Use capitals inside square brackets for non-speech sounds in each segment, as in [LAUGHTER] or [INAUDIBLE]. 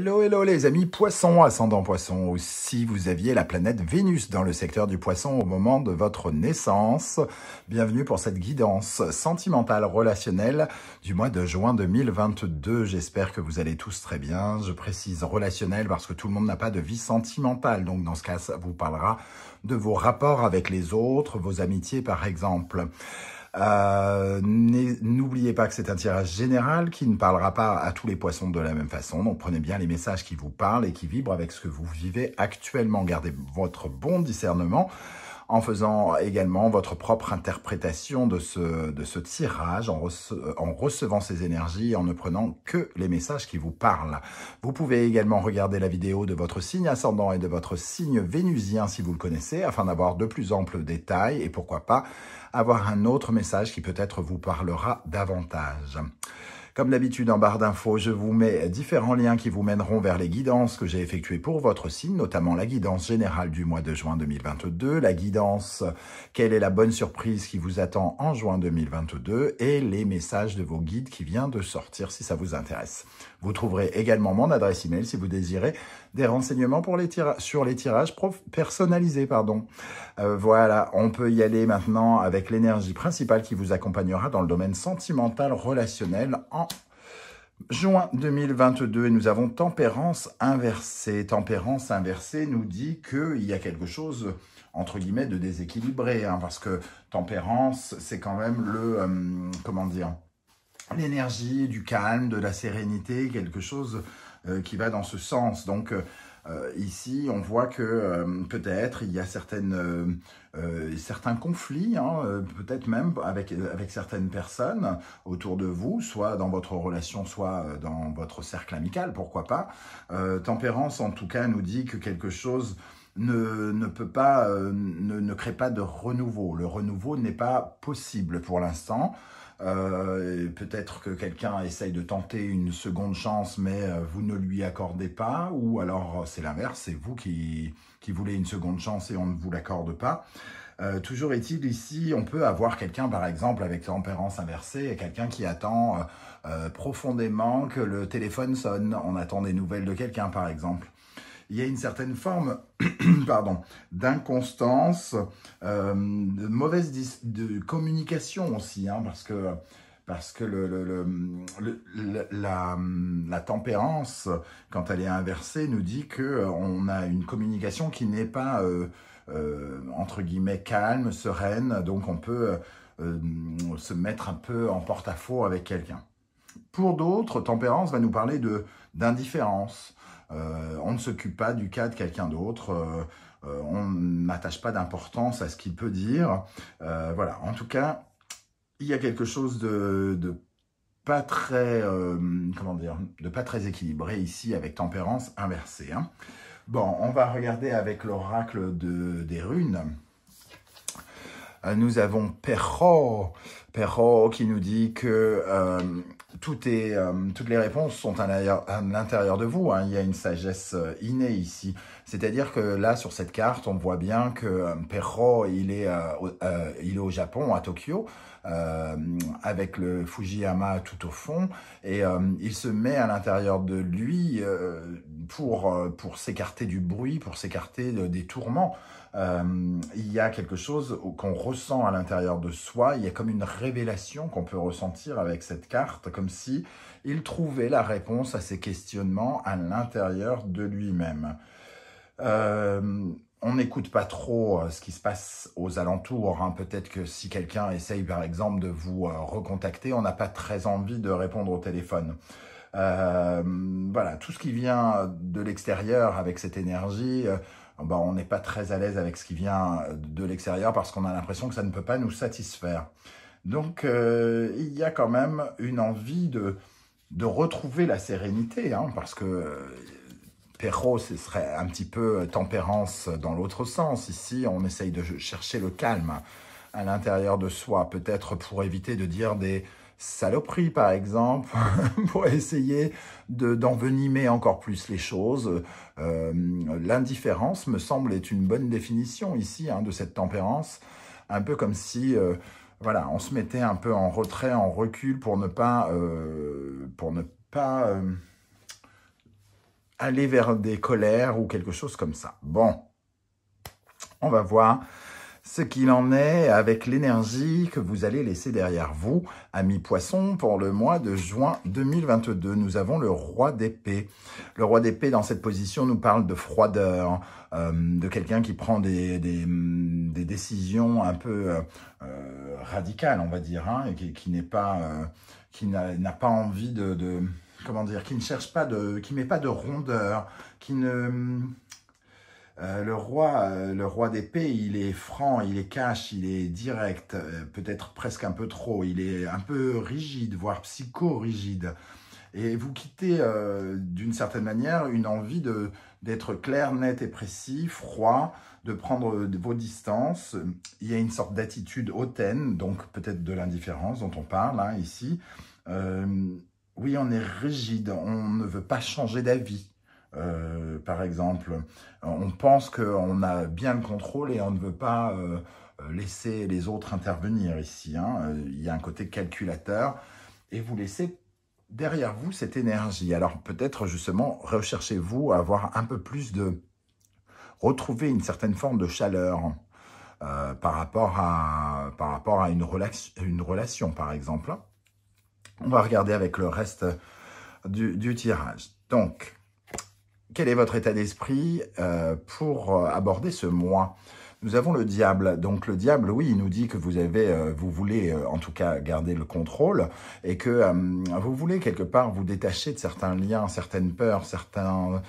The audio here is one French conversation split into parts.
Hello, hello les amis poissons, ascendant poissons, ou si vous aviez la planète Vénus dans le secteur du poisson au moment de votre naissance, bienvenue pour cette guidance sentimentale relationnelle du mois de juin 2022. J'espère que vous allez tous très bien. Je précise relationnelle parce que tout le monde n'a pas de vie sentimentale, donc dans ce cas, ça vous parlera de vos rapports avec les autres, vos amitiés par exemple. Euh, n'oubliez pas que c'est un tirage général qui ne parlera pas à tous les poissons de la même façon. Donc prenez bien les messages qui vous parlent et qui vibrent avec ce que vous vivez actuellement. Gardez votre bon discernement en faisant également votre propre interprétation de ce, tirage, en, euh, en recevant ces énergies, en ne prenant que les messages qui vous parlent. Vous pouvez également regarder la vidéo de votre signe ascendant et de votre signe vénusien si vous le connaissez, afin d'avoir de plus amples détails et pourquoi pas avoir un autre message qui peut-être vous parlera davantage. Comme d'habitude, en barre d'infos, je vous mets différents liens qui vous mèneront vers les guidances que j'ai effectuées pour votre signe, notamment la guidance générale du mois de juin 2022, la guidance « Quelle est la bonne surprise qui vous attend en juin 2022 ?» et les messages de vos guides qui viennent de sortir si ça vous intéresse. Vous trouverez également mon adresse email si vous désirez des renseignements pour les tirages, sur les tirages personnalisés. Pardon. Euh, voilà, on peut y aller maintenant avec l'énergie principale qui vous accompagnera dans le domaine sentimental, relationnel, en juin 2022 et nous avons tempérance inversée. Tempérance inversée nous dit qu'il y a quelque chose entre guillemets de déséquilibré hein, parce que tempérance c'est quand même le euh, comment dire l'énergie du calme de la sérénité quelque chose euh, qui va dans ce sens. Donc euh, euh, ici, on voit que peut-être il y a certaines, certains conflits, hein, peut-être même avec, avec certaines personnes autour de vous, soit dans votre relation, soit dans votre cercle amical, pourquoi pas. Tempérance, en tout cas, nous dit que quelque chose ne, ne, peut pas, euh, ne, ne, crée pas de renouveau. Le renouveau n'est pas possible pour l'instant. Euh, peut-être que quelqu'un essaye de tenter une seconde chance, mais euh, vous ne lui accordez pas, ou alors c'est l'inverse, c'est vous qui, voulez une seconde chance et on ne vous l'accorde pas. toujours est-il ici, on peut avoir quelqu'un, par exemple, avec tempérance inversée, quelqu'un qui attend profondément que le téléphone sonne. On attend des nouvelles de quelqu'un, par exemple il y a une certaine forme [CLEARS THROAT] pardon, d'inconstance, euh, de mauvaise de communication aussi, hein, parce que parce que le, la, tempérance, quand elle est inversée, nous dit qu'on euh, a une communication qui n'est pas, euh, entre guillemets, calme, sereine, donc on peut se mettre un peu en porte-à-faux avec quelqu'un. Pour d'autres, tempérance va nous parler d'indifférence, euh, on ne s'occupe pas du cas de quelqu'un d'autre. Euh, euh, on n'attache pas d'importance à ce qu'il peut dire. voilà. En tout cas, il y a quelque chose de, pas très, comment dire, de pas très équilibré ici avec tempérance inversée. Hein. Bon, on va regarder avec l'oracle des runes nous avons Perro, Perro qui nous dit que tout est, euh, toutes les réponses sont à l'intérieur de vous. Hein. Il y a une sagesse euh, innée ici. C'est-à-dire que là, sur cette carte, on voit bien que euh, Perro, il est, au Japon, à Tokyo, avec le Fujiyama tout au fond, et il se met à l'intérieur de lui pour, s'écarter du bruit, pour s'écarter des tourments. Euh, il y a quelque chose qu'on ressent à l'intérieur de soi, il y a comme une révélation qu'on peut ressentir avec cette carte, comme si il trouvait la réponse à ses questionnements à l'intérieur de lui-même. Euh, on n'écoute pas trop euh, ce qui se passe aux alentours. Hein. Peut-être que si quelqu'un essaye, par exemple, de vous recontacter, on n'a pas très envie de répondre au téléphone. voilà, tout ce qui vient de l'extérieur avec cette énergie, bah, on n'est pas très à l'aise avec ce qui vient euh, de l'extérieur parce qu'on a l'impression que ça ne peut pas nous satisfaire. Donc, euh, il y a quand même une envie de, de retrouver la sérénité, hein, parce que euh, perro, ce serait un petit peu tempérance dans l'autre sens. Ici, on essaye de chercher le calme à l'intérieur de soi, peut-être pour éviter de dire des Saloperie par exemple, [LAUGHS] pour essayer d'envenimer encore plus les choses. Euh, l'indifférence me semble être une bonne définition ici hein, de cette tempérance, un peu comme si... Euh, voilà, on se mettait un peu en retrait, en recul pour ne pas, euh, pour ne pas aller vers des colères ou quelque chose comme ça. Bon, on va voir ce qu'il en est avec l'énergie que vous allez laisser derrière vous, amis poissons, pour le mois de juin 2022. Nous avons le roi d'épée. Le roi d'épée, dans cette position, nous parle de froideur, euh, de quelqu'un qui prend des, mm, décisions un peu euh, euh, radicales, on va dire, hein, et qui, n'est pas, qui n'a pas envie de, de, comment dire, qui ne cherche pas de, qui met pas de rondeur, qui ne mm, euh, le roi, euh, le roi d'épée, il est franc, il est cash, il est direct, euh, peut-être presque un peu trop. Il est un peu rigide, voire psycho-rigide. Et vous quittez d'une certaine manière une envie de d'être clair, net et précis, froid, de prendre vos distances. Il y a une sorte d'attitude hautaine, donc peut-être de l'indifférence dont on parle hein, ici. oui, on est rigide, on ne veut pas changer d'avis. Euh, par exemple, on pense qu'on a bien le contrôle et on ne veut pas euh, laisser les autres intervenir ici. Hein. Euh, il y a un côté calculateur et vous laissez derrière vous cette énergie. Alors peut-être justement recherchez-vous à avoir un peu plus de... retrouver une certaine forme de chaleur. par rapport à, par rapport à une, relax, une relation, par exemple. On va regarder avec le reste du, du tirage. Donc, quel est votre état d'esprit euh, pour euh, aborder ce mois nous avons le diable. Donc le diable, oui, il nous dit que vous avez, euh, vous voulez en tout cas garder le contrôle et que vous voulez quelque part vous détacher de certains liens, certaines peurs, certains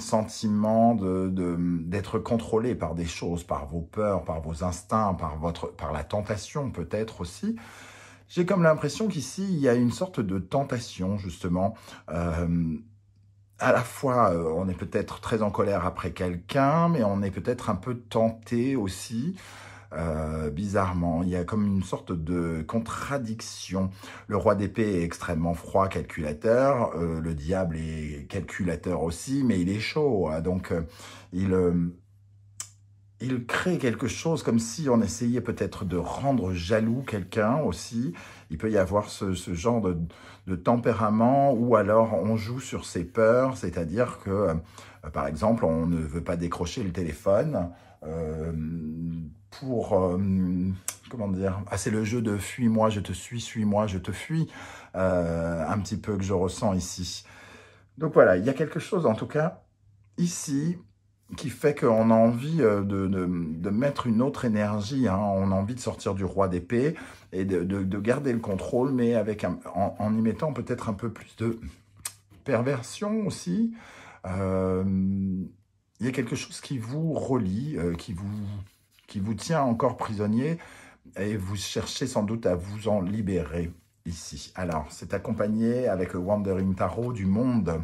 sentiments d'être de, d'être contrôlé par des choses, par vos peurs, par vos instincts, par, votre, par la tentation peut-être aussi. J'ai comme l'impression qu'ici, il y a une sorte de tentation justement à la fois, euh, on est peut-être très en colère après quelqu'un, mais on est peut-être un peu tenté aussi. Euh, bizarrement, il y a comme une sorte de contradiction. Le roi d'épée est extrêmement froid, calculateur. Euh, le diable est calculateur aussi, mais il est chaud. Hein. donc, il il crée quelque chose comme si on essayait peut-être de rendre jaloux quelqu'un aussi. Il peut y avoir ce, genre de, tempérament ou alors on joue sur ses peurs, c'est-à-dire que, euh, par exemple, on ne veut pas décrocher le téléphone euh, pour... Euh, comment dire ah, c'est le jeu de « fuis-moi, je te suis, suis-moi, je te fuis un petit peu que je ressens ici. Donc voilà, il y a quelque chose en tout cas ici qui fait qu'on a envie euh, de, mettre une autre énergie, hein. on a envie de sortir du roi d'épée et de, garder le contrôle, mais avec en, y mettant peut-être un peu plus de perversion aussi. Euh, il y a quelque chose qui vous relie, euh, qui, vous, qui vous tient encore prisonnier, et vous cherchez sans doute à vous en libérer ici. Alors, c'est accompagné avec le Wandering Tarot du monde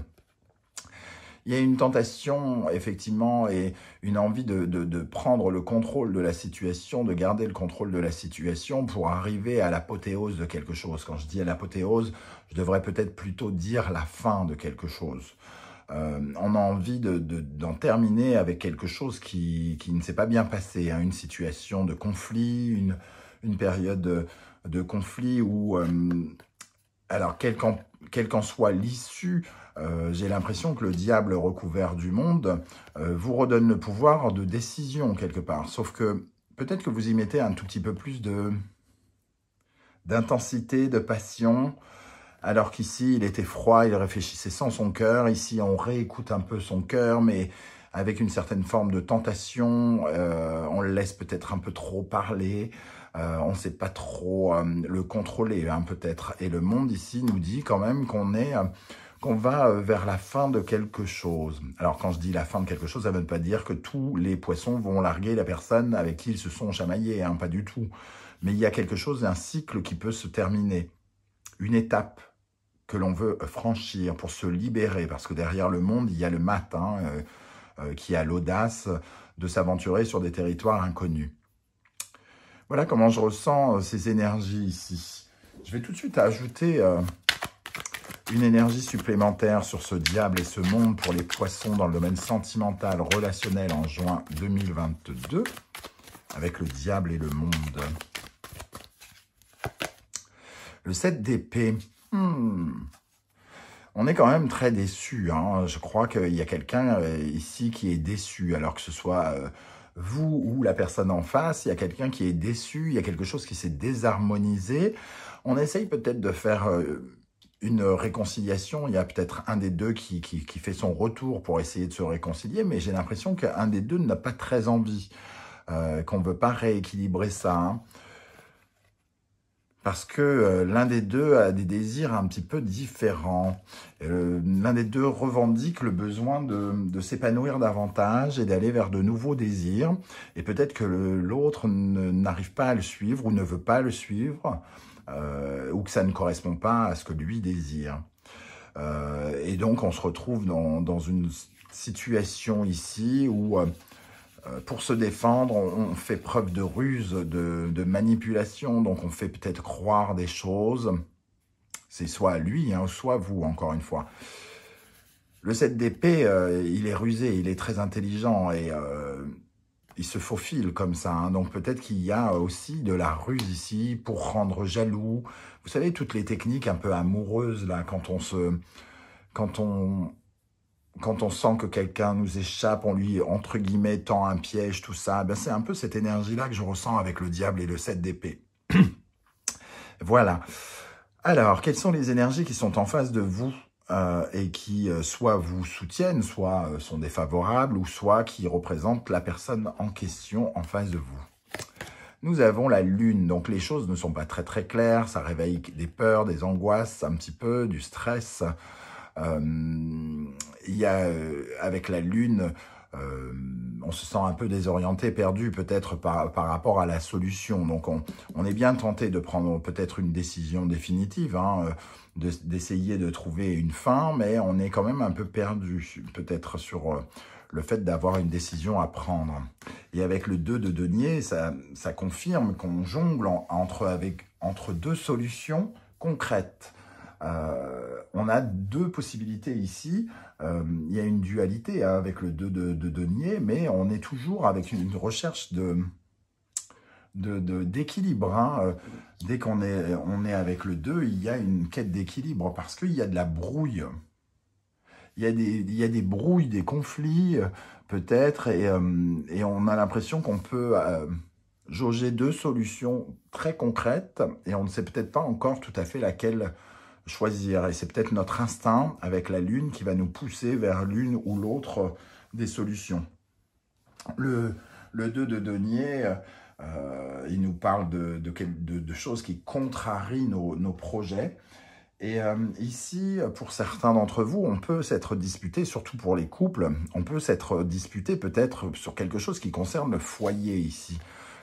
il y a une tentation, effectivement, et une envie de, prendre le contrôle de la situation, de garder le contrôle de la situation pour arriver à l'apothéose de quelque chose. Quand je dis à l'apothéose, je devrais peut-être plutôt dire la fin de quelque chose. Euh, on a envie d'en terminer avec quelque chose qui, ne s'est pas bien passé, hein. une situation de conflit, une, période de, conflit où... Euh, alors, quel, quelle qu'en soit l'issue, euh, j'ai l'impression que le diable recouvert du monde euh, vous redonne le pouvoir de décision quelque part. Sauf que peut-être que vous y mettez un tout petit peu plus de d'intensité, de passion, alors qu'ici, il était froid, il réfléchissait sans son cœur. Ici, on réécoute un peu son cœur, mais avec une certaine forme de tentation. Euh, on le laisse peut-être un peu trop parler. Euh, on ne sait pas trop euh, le contrôler hein, peut-être. Et le monde ici nous dit quand même qu'on est... Euh, qu'on va vers la fin de quelque chose. Alors quand je dis la fin de quelque chose, ça ne veut pas dire que tous les poissons vont larguer la personne avec qui ils se sont chamaillés, hein, pas du tout. Mais il y a quelque chose, un cycle qui peut se terminer, une étape que l'on veut franchir pour se libérer, parce que derrière le monde, il y a le matin qui a l'audace de s'aventurer sur des territoires inconnus. Voilà comment je ressens euh, ces énergies ici. Je vais tout de suite ajouter euh, une énergie supplémentaire sur ce diable et ce monde pour les poissons dans le domaine sentimental relationnel en juin 2022 avec le diable et le monde. Le 7 d'épée. Hmm. On est quand même très déçu. Hein. Je crois qu'il y a quelqu'un euh, ici qui est déçu, alors que ce soit vous ou la personne en face, il y a quelqu'un qui est déçu, il y a quelque chose qui s'est désharmonisé. On essaye peut-être de faire euh, une réconciliation, il y a peut-être un des deux qui, fait son retour pour essayer de se réconcilier, mais j'ai l'impression qu'un des deux n'a pas très envie, euh, qu'on ne veut pas rééquilibrer ça. Hein parce que euh, l'un des deux a des désirs un petit peu différents. Euh, l'un des deux revendique le besoin de, s'épanouir davantage et d'aller vers de nouveaux désirs. Et peut-être que l'autre n'arrive pas à le suivre ou ne veut pas le suivre, euh, ou que ça ne correspond pas à ce que lui désire. et donc on se retrouve dans une situation ici où euh, pour se défendre, on, fait preuve de ruse, de, manipulation, donc on fait peut-être croire des choses. C'est soit lui, hein, soit vous, encore une fois. Le 7 d'épée, euh, il est rusé, il est très intelligent et euh, il se faufile comme ça. Hein. Donc peut-être qu'il y a aussi de la ruse ici pour rendre jaloux. Vous savez, toutes les techniques un peu amoureuses, là, quand on se... Quand on, quand on sent que quelqu'un nous échappe, on lui, entre guillemets, tend un piège, tout ça, ben c'est un peu cette énergie-là que je ressens avec le diable et le 7 d'épée. [CLEARS THROAT] voilà. Alors, quelles sont les énergies qui sont en face de vous euh, et qui euh, soit vous soutiennent, soit euh, sont défavorables, ou soit qui représentent la personne en question en face de vous nous avons la lune, donc les choses ne sont pas très très claires, ça réveille des peurs, des angoisses, un petit peu, du stress. Euh, il y a euh, avec la Lune, euh, on se sent un peu désorienté, perdu peut-être par, rapport à la solution. Donc on, on est bien tenté de prendre peut-être une décision définitive, hein, d'essayer de, trouver une fin, mais on est quand même un peu perdu peut-être sur euh, le fait d'avoir une décision à prendre. Et avec le 2 de denier, ça, ça confirme qu'on jongle entre, avec, entre deux solutions concrètes. Euh, on a deux possibilités ici. Euh, il y a une dualité hein, avec le 2 de, denier, mais on est toujours avec une, recherche de d'équilibre. Hein. Euh, dès qu'on est, on est avec le 2, il y a une quête d'équilibre parce qu'il y a de la brouille. Il y a des, il des brouilles, des conflits peut-être, et, on a l'impression qu'on peut jauger deux solutions très concrètes et on ne sait peut-être pas encore tout à fait laquelle choisir. Et c'est peut-être notre instinct avec la Lune qui va nous pousser vers l'une ou l'autre des solutions. Le, 2 de Denier, euh, il nous parle de, choses qui contrarient nos, projets. Et euh, ici, pour certains d'entre vous, on peut s'être disputé, surtout pour les couples, on peut s'être disputé peut-être sur quelque chose qui concerne le foyer ici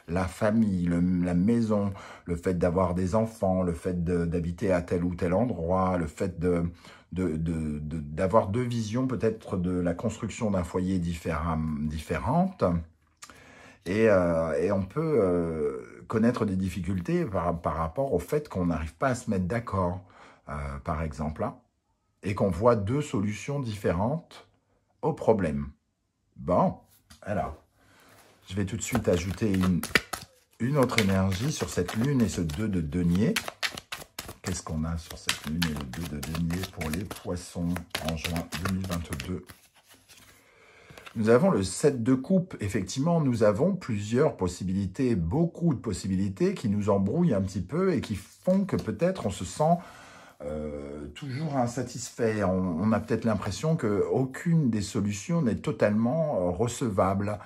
la famille, la maison, le fait d'avoir des enfants, le fait d'habiter à tel ou tel endroit, le fait d'avoir deux visions peut-être de la construction d'un foyer différentes. Et, euh, et, on peut euh, connaître des difficultés par, rapport au fait qu'on n'arrive pas à se mettre d'accord, euh, par exemple, hein, et qu'on voit deux solutions différentes au problème. Bon, alors... Je vais tout de suite ajouter une, autre énergie sur cette lune et ce 2 de denier. Qu'est-ce qu'on a sur cette lune et le 2 de denier pour les poissons en juin 2022 nous avons le 7 de coupe. Effectivement, nous avons plusieurs possibilités, beaucoup de possibilités qui nous embrouillent un petit peu et qui font que peut-être on se sent euh, toujours insatisfait. On, on a peut-être l'impression qu'aucune des solutions n'est totalement euh, recevable.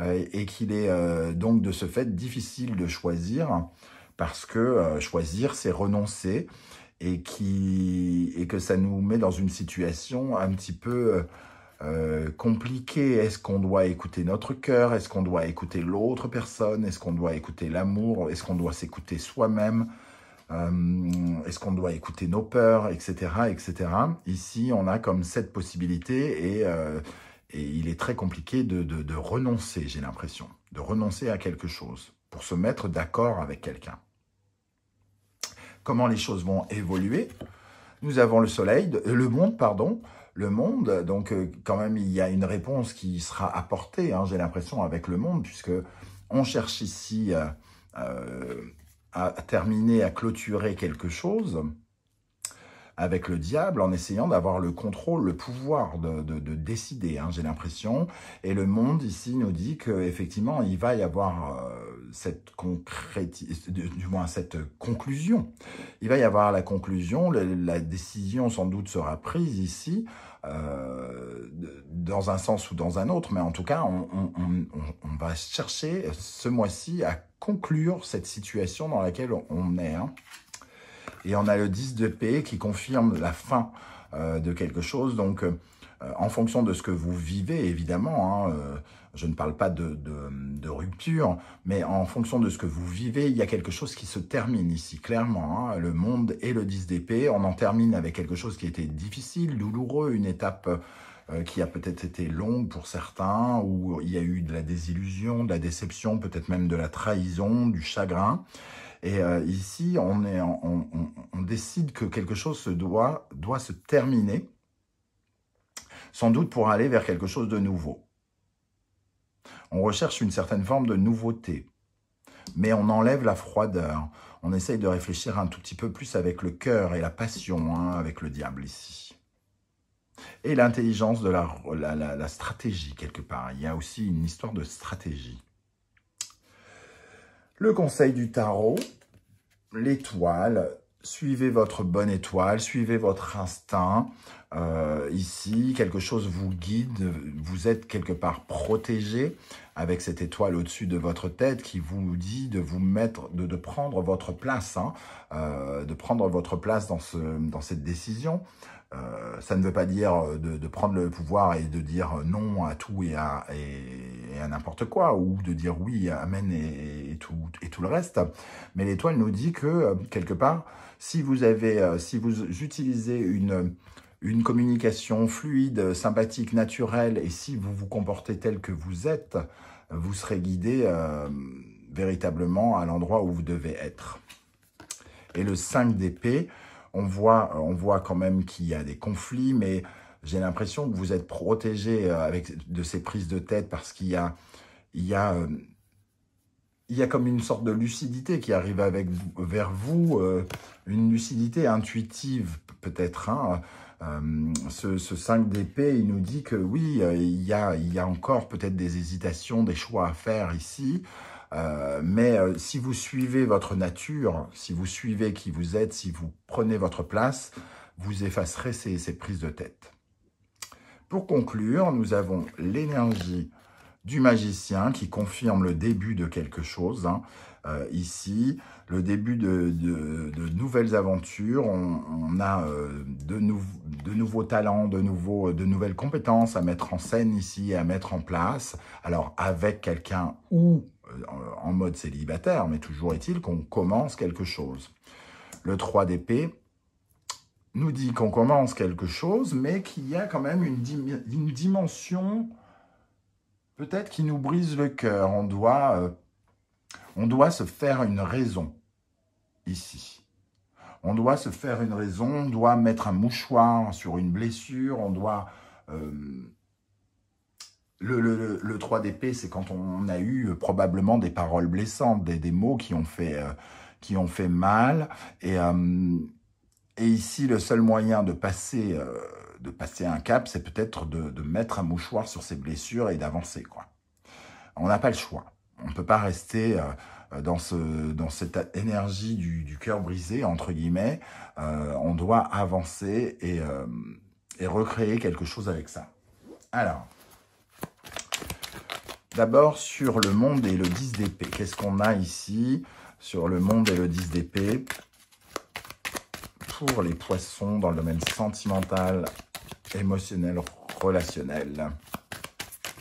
Euh, et qu'il est euh, donc de ce fait difficile de choisir parce que euh, choisir, c'est renoncer et, qui, et que ça nous met dans une situation un petit peu compliquée. Est-ce qu'on doit écouter notre cœur Est-ce qu'on doit écouter l'autre personne Est-ce qu'on doit écouter l'amour Est-ce qu'on doit s'écouter soi-même Est-ce qu'on doit écouter nos peurs Etc. etc. Ici, on a comme cette possibilité et... Et il est très compliqué de, renoncer, j'ai l'impression, de renoncer à quelque chose pour se mettre d'accord avec quelqu'un. Comment les choses vont évoluer Nous avons le soleil, euh, le monde, pardon, le monde. Donc, euh, quand même, il y a une réponse qui sera apportée, hein, j'ai l'impression, avec le monde, puisque on cherche ici euh, à terminer, à clôturer quelque chose avec le diable en essayant d'avoir le contrôle, le pouvoir de, de, décider, hein, j'ai l'impression. Et le monde ici nous dit qu'effectivement, il va y avoir euh, cette du moins cette conclusion. Il va y avoir la conclusion, la, décision sans doute sera prise ici, euh, dans un sens ou dans un autre, mais en tout cas, on, va chercher ce mois-ci à conclure cette situation dans laquelle on est. Hein. Et on a le 10 de qui confirme la fin euh, de quelque chose. Donc, euh, en fonction de ce que vous vivez, évidemment, hein, euh, je ne parle pas de, rupture, mais en fonction de ce que vous vivez, il y a quelque chose qui se termine ici, clairement. Hein. le monde et le 10 d'épée, on en termine avec quelque chose qui était difficile, douloureux, une étape qui a peut-être été longue pour certains, où il y a eu de la désillusion, de la déception, peut-être même de la trahison, du chagrin. Et euh, ici, on, on, décide que quelque chose doit, se terminer, sans doute pour aller vers quelque chose de nouveau. On recherche une certaine forme de nouveauté, mais on enlève la froideur. On essaye de réfléchir un tout petit peu plus avec le cœur et la passion, hein, avec le diable ici. Et l'intelligence de la stratégie, quelque part. Il y a aussi une histoire de stratégie le conseil du tarot, l'étoile, suivez votre bonne étoile, suivez votre instinct. Euh, ici, quelque chose vous guide, vous êtes quelque part protégé avec cette étoile au-dessus de votre tête qui vous dit de vous mettre, de, prendre votre place, hein. euh, de prendre votre place dans cette décision. Euh, ça ne veut pas dire euh, de, prendre le pouvoir et de dire euh, non à tout et à, et, à n'importe quoi, ou de dire oui, amen et, tout, le reste. Mais l'étoile nous dit que, quelque part, si vous, avez, si vous utilisez une, communication fluide, sympathique, naturelle, et si vous vous comportez tel que vous êtes, vous serez guidé véritablement à l'endroit où vous devez être. Et le 5 d'épée, on voit, on voit quand même qu'il y a des conflits, mais j'ai l'impression que vous êtes protégé euh, avec de ces prises de tête parce qu'il y a, il euh, a, comme une sorte de lucidité qui arrive avec vers vous, euh, une lucidité intuitive peut-être. Hein. ce, 5 d'épée, il nous dit que oui, il il y a encore peut-être des hésitations, des choix à faire ici. Euh, mais euh, si vous suivez votre nature, si vous suivez qui vous êtes, si vous prenez votre place, vous effacerez ces, prises de tête. Pour conclure, nous avons l'énergie du magicien qui confirme le début de quelque chose. Hein. Euh, ici, le début de, nouvelles aventures. On, a de, nouveaux talents, de, nouveaux, nouvelles compétences à mettre en scène ici, à mettre en place. Alors, avec quelqu'un ou euh, en mode célibataire, mais toujours est-il qu'on commence quelque chose. Le 3 d'épée nous dit qu'on commence quelque chose, mais qu'il y a quand même une, dimension peut-être qui nous brise le cœur. On doit, euh, on doit se faire une raison ici. On doit se faire une raison, on doit mettre un mouchoir sur une blessure, on doit euh, le, le, le 3DP, c'est quand on a eu euh, probablement des paroles blessantes, des, des mots qui ont fait, euh, qui ont fait mal. Et, euh, et ici, le seul moyen de passer, de passer un cap, c'est peut-être de, de, mettre un mouchoir sur ses blessures et d'avancer. quoi. On n'a pas le choix. On ne peut pas rester dans, ce, dans cette énergie du, cœur brisé, entre guillemets. on doit avancer et, et recréer quelque chose avec ça. Alors, D'abord sur le monde et le 10 d'épée. Qu'est-ce qu'on a ici sur le monde et le 10 d'épée pour les poissons dans le domaine sentimental, émotionnel, relationnel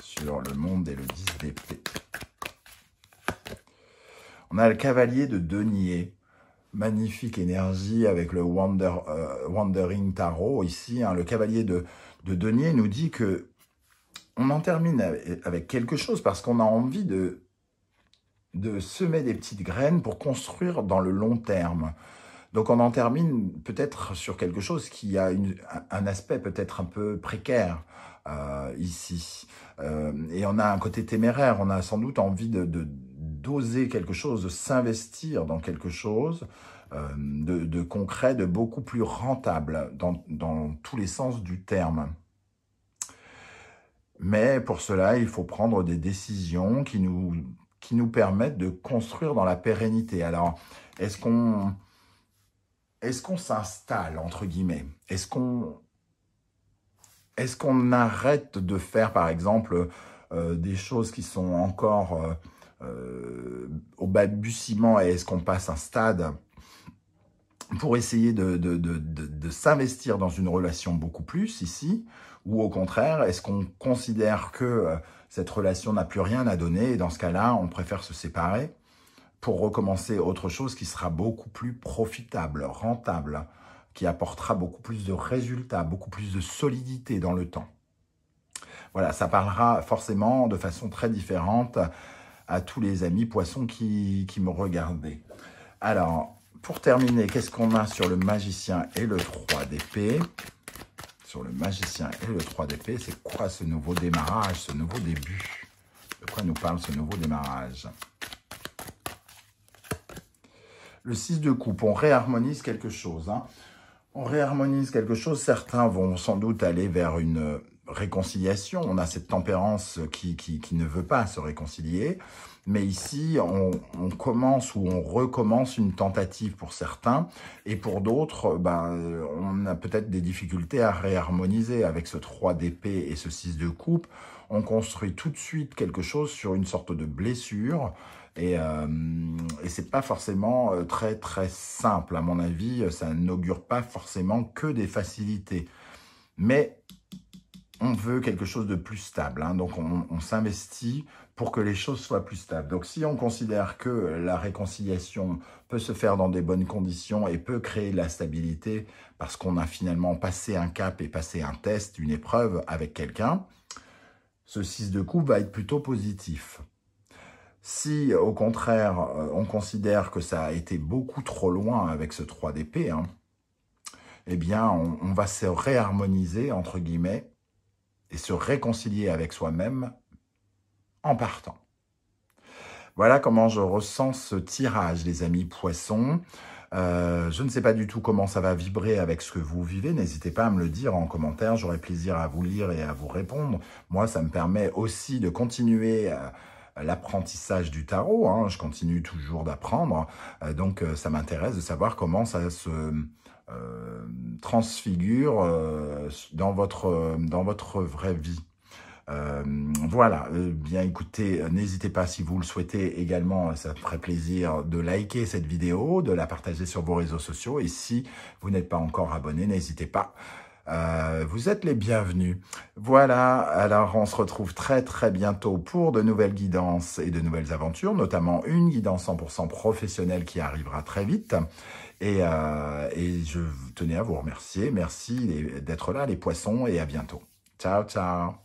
Sur le monde et le 10 d'épée. On a le cavalier de denier. Magnifique énergie avec le euh, Wandering Tarot ici. Hein, le cavalier de, de denier nous dit que on en termine avec quelque chose parce qu'on a envie de, semer des petites graines pour construire dans le long terme. Donc on en termine peut-être sur quelque chose qui a un aspect peut-être un peu précaire euh, ici. Euh, et on a un côté téméraire, on a sans doute envie de, d'oser quelque chose, de s'investir dans quelque chose euh, de, concret, de beaucoup plus rentable dans tous les sens du terme. Mais pour cela, il faut prendre des décisions qui nous, permettent de construire dans la pérennité. Alors, est-ce qu'on est s'installe, entre guillemets Est-ce qu'on est arrête de faire, par exemple, euh, des choses qui sont encore euh, euh, au balbutiement et est-ce qu'on passe un stade pour essayer de, s'investir dans une relation beaucoup plus ici Ou au contraire, est-ce qu'on considère que euh, cette relation n'a plus rien à donner et dans ce cas-là, on préfère se séparer pour recommencer autre chose qui sera beaucoup plus profitable, rentable, qui apportera beaucoup plus de résultats, beaucoup plus de solidité dans le temps Voilà, ça parlera forcément de façon très différente à tous les amis poissons qui, qui me regardaient. Alors, pour terminer, qu'est-ce qu'on a sur le magicien et le 3 d'épée Sur le magicien et le 3 d'épée, c'est quoi ce nouveau démarrage, ce nouveau début De quoi nous parle ce nouveau démarrage Le 6 de coupe, on réharmonise quelque chose. Hein. on réharmonise quelque chose. Certains vont sans doute aller vers une réconciliation, on a cette tempérance qui, qui, ne veut pas se réconcilier, mais ici on, commence ou on recommence une tentative pour certains, et pour d'autres, ben, on a peut-être des difficultés à réharmoniser avec ce 3 d'épée et ce 6 de coupe, on construit tout de suite quelque chose sur une sorte de blessure, et, euh, et c'est pas forcément euh, très très simple, à mon avis, ça n'augure pas forcément que des facilités. Mais on veut quelque chose de plus stable. Hein. Donc, on, s'investit pour que les choses soient plus stables. Donc, si on considère que la réconciliation peut se faire dans des bonnes conditions et peut créer de la stabilité parce qu'on a finalement passé un cap et passé un test, une épreuve avec quelqu'un, ce 6 de coupe va être plutôt positif. Si, au contraire, euh, on considère que ça a été beaucoup trop loin avec ce 3 d'épée, hein, eh bien, on va se réharmoniser, entre guillemets, et se réconcilier avec soi-même en partant. Voilà comment je ressens ce tirage, les amis poissons. Euh, je ne sais pas du tout comment ça va vibrer avec ce que vous vivez. N'hésitez pas à me le dire en commentaire. J'aurai plaisir à vous lire et à vous répondre. Moi, ça me permet aussi de continuer euh, l'apprentissage du tarot. Hein. Je continue toujours d'apprendre. Euh, donc, ça m'intéresse de savoir comment ça se euh, transfigure euh, dans, votre, euh, dans votre vraie vie. voilà, bien écoutez, n'hésitez pas si vous le souhaitez également, ça me ferait plaisir de liker cette vidéo, de la partager sur vos réseaux sociaux et si vous n'êtes pas encore abonné, n'hésitez pas. vous êtes les bienvenus. Voilà, alors on se retrouve très très bientôt pour de nouvelles guidances et de nouvelles aventures, notamment une guidance 100% professionnelle qui arrivera très vite. Euh, et, je tenais à vous remercier. Merci d'être là, les poissons, et à bientôt. Ciao, ciao.